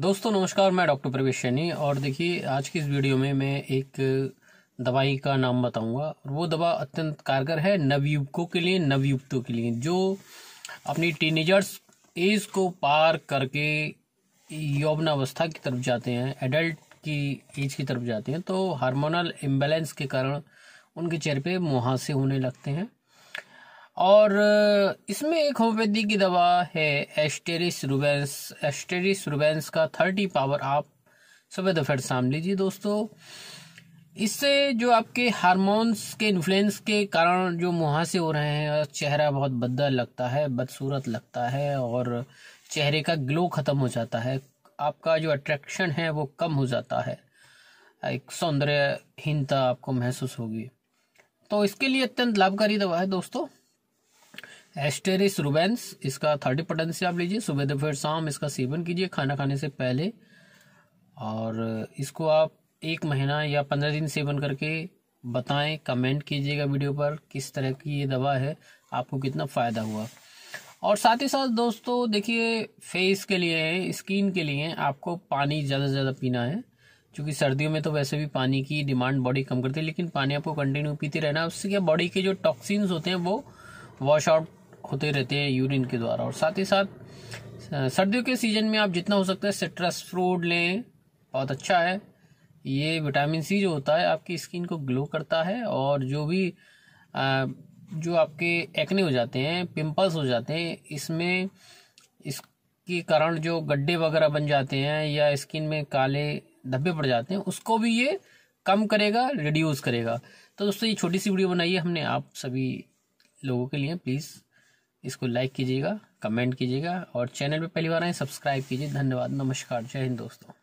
दोस्तों नमस्कार मैं डॉक्टर प्रवेश सैनी और देखिए आज की इस वीडियो में मैं एक दवाई का नाम बताऊंगा और वो दवा अत्यंत कारगर है नवयुवकों के लिए नवयुवतों के लिए जो अपनी टीनेजर्स एज को पार करके यौवनावस्था की तरफ जाते हैं एडल्ट की एज की तरफ जाते हैं तो हार्मोनल इम्बेलेंस के कारण उनके चेहरे पे मुहासे होने लगते हैं और इसमें एक होम्योपैथी की दवा है एस्टेरिस रुबेंस एस्टेरिस रुबेंस का थर्टी पावर आप सुबह दोपहर शाम लीजिए दोस्तों इससे जो आपके हार्मोन्स के इन्फ्लुएंस के कारण जो मुहासे हो रहे हैं और चेहरा बहुत बदल लगता है बदसूरत लगता है और चेहरे का ग्लो ख़त्म हो जाता है आपका जो अट्रैक्शन है वो कम हो जाता है एक सौंदर्यहीनता आपको महसूस होगी तो इसके लिए अत्यंत लाभकारी दवा है दोस्तों एस्टेरिस रूबेंस इसका थर्टी पटन से आप लीजिए सुबह दोपहर शाम इसका सेवन कीजिए खाना खाने से पहले और इसको आप एक महीना या पंद्रह दिन सेवन करके बताएं कमेंट कीजिएगा वीडियो पर किस तरह की ये दवा है आपको कितना फ़ायदा हुआ और साथ ही साथ दोस्तों देखिए फेस के लिए स्किन के लिए आपको पानी ज़्यादा से ज़्यादा पीना है क्योंकि सर्दियों में तो वैसे भी पानी की डिमांड बॉडी कम करती है लेकिन पानी आपको कंटिन्यू पीते रहना उससे क्या बॉडी के जो टॉक्सिन्स होते हैं वो वॉश आउट होते रहते हैं यूरिन के द्वारा और साथ ही साथ सर्दियों के सीजन में आप जितना हो सकता है सिट्रस फ्रूट लें बहुत अच्छा है ये विटामिन सी जो होता है आपकी स्किन को ग्लो करता है और जो भी आ, जो आपके एक्ने हो जाते हैं पिंपल्स हो जाते हैं इसमें इसके कारण जो गड्ढे वगैरह बन जाते हैं या स्किन में काले धब्बे पड़ जाते हैं उसको भी ये कम करेगा रिड्यूस करेगा तो दोस्तों ये छोटी सी वीडियो बनाई है हमने आप सभी लोगों के लिए प्लीज़ इसको लाइक कीजिएगा कमेंट कीजिएगा और चैनल पे पहली बार आए सब्सक्राइब कीजिए धन्यवाद नमस्कार जय हिंद दोस्तों